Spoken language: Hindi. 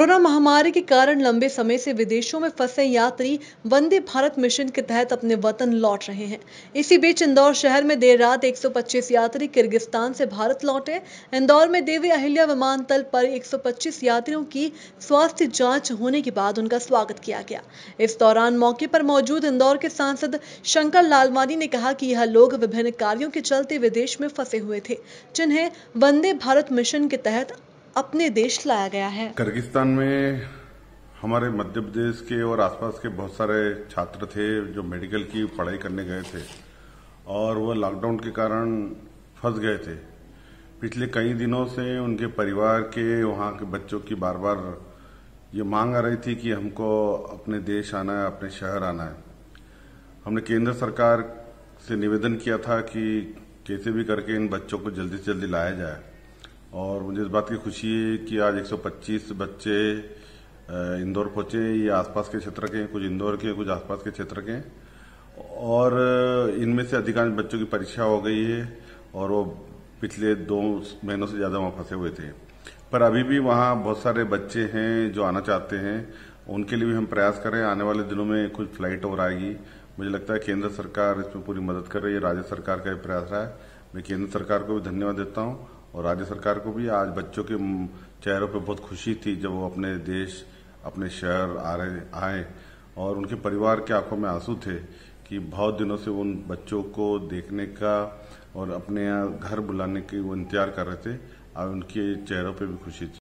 कोरोना महामारी के कारण लंबे समय से विदेशों में फंसे यात्री वंदे भारत मिशन के तहत अपने वतन लौट रहे हैं इसी बीच इंदौर शहर में देर रात 125 यात्री किर्गिस्तान से भारत लौटे इंदौर में देवी अहिल्या विमानतल पर 125 यात्रियों की स्वास्थ्य जांच होने के बाद उनका स्वागत किया गया इस दौरान मौके पर मौजूद इंदौर के सांसद शंकर लालवानी ने कहा कि यह लोग विभिन्न कार्यो के चलते विदेश में फंसे हुए थे जिन्हें वंदे भारत मिशन के तहत अपने देश लाया गया है किर्गिस्तान में हमारे मध्य प्रदेश के और आसपास के बहुत सारे छात्र थे जो मेडिकल की पढ़ाई करने गए थे और वह लॉकडाउन के कारण फंस गए थे पिछले कई दिनों से उनके परिवार के वहाँ के बच्चों की बार बार ये मांग आ रही थी कि हमको अपने देश आना है अपने शहर आना है हमने केंद्र सरकार से निवेदन किया था कि कैसे भी करके इन बच्चों को जल्दी से जल्दी लाया जाए और मुझे इस बात की खुशी है कि आज 125 बच्चे इंदौर पहुंचे ये आसपास के क्षेत्र के कुछ इंदौर के कुछ आसपास के क्षेत्र के हैं और इनमें से अधिकांश बच्चों की परीक्षा हो गई है और वो पिछले दो महीनों से ज़्यादा वहाँ फंसे हुए थे पर अभी भी वहाँ बहुत सारे बच्चे हैं जो आना चाहते हैं उनके लिए भी हम प्रयास करें आने वाले दिनों में कुछ फ्लाइट और आएगी मुझे लगता है केंद्र सरकार इसमें पूरी मदद कर रही है राज्य सरकार का भी प्रयास रहा है मैं केंद्र सरकार को भी धन्यवाद देता हूँ और राज्य सरकार को भी आज बच्चों के चेहरों पे बहुत खुशी थी जब वो अपने देश अपने शहर आ रहे आए और उनके परिवार के आंखों में आंसू थे कि बहुत दिनों से उन बच्चों को देखने का और अपने घर बुलाने के वो इंतजार कर रहे थे और उनके चेहरों पे भी खुशी थी